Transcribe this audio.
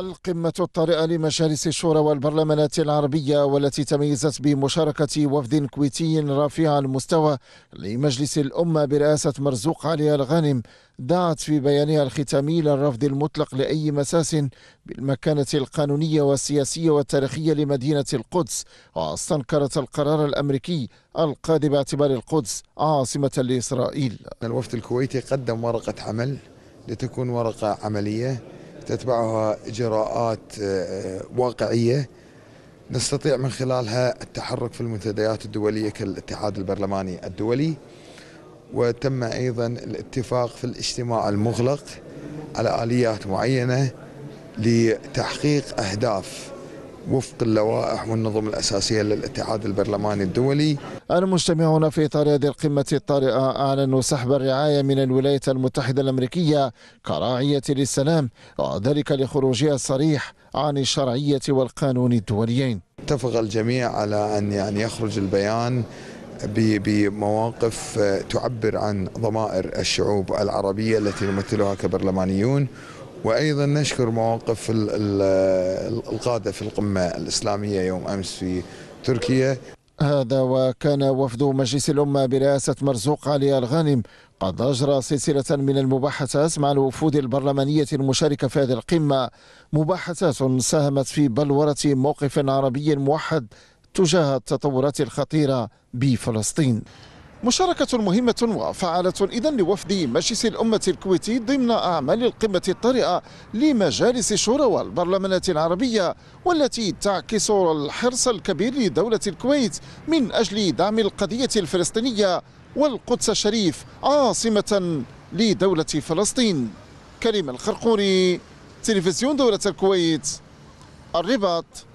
القمة الطارئة لمجالس الشورى والبرلمانات العربية والتي تميزت بمشاركة وفد كويتي رافع المستوى لمجلس الأمة برئاسة مرزوق علي الغانم دعت في بيانها الختامي للرفض المطلق لأي مساس بالمكانة القانونية والسياسية والتاريخية لمدينة القدس واستنكرت القرار الأمريكي القادم باعتبار القدس عاصمة لإسرائيل الوفد الكويتي قدم ورقة عمل لتكون ورقة عملية تتبعها إجراءات آه، آه، واقعية نستطيع من خلالها التحرك في المنتديات الدولية كالاتحاد البرلماني الدولي وتم أيضا الاتفاق في الاجتماع المغلق على آليات معينة لتحقيق أهداف وفق اللوائح والنظم الأساسية للاتحاد البرلماني الدولي المجتمعون في إطار هذه القمة الطارئة أعلنوا سحب الرعاية من الولايات المتحدة الأمريكية كراعية للسلام وذلك لخروجها الصريح عن الشرعية والقانون الدوليين اتفق الجميع على أن يعني يخرج البيان بمواقف تعبر عن ضمائر الشعوب العربية التي نمثلها كبرلمانيون وايضا نشكر مواقف القاده في القمه الاسلاميه يوم امس في تركيا هذا وكان وفد مجلس الأمة برئاسة مرزوق علي الغانم قد أجرى سلسلة من المباحثات مع الوفود البرلمانية المشاركة في هذه القمة مباحثات ساهمت في بلورة موقف عربي موحد تجاه التطورات الخطيرة بفلسطين مشاركة مهمة وفعالة إذا لوفد مجلس الأمة الكويتي ضمن أعمال القمة الطارئة لمجالس الشورى والبرلمانات العربية والتي تعكس الحرص الكبير لدولة الكويت من أجل دعم القضية الفلسطينية والقدس الشريف عاصمة لدولة فلسطين كريم الخرقوري تلفزيون دولة الكويت الرباط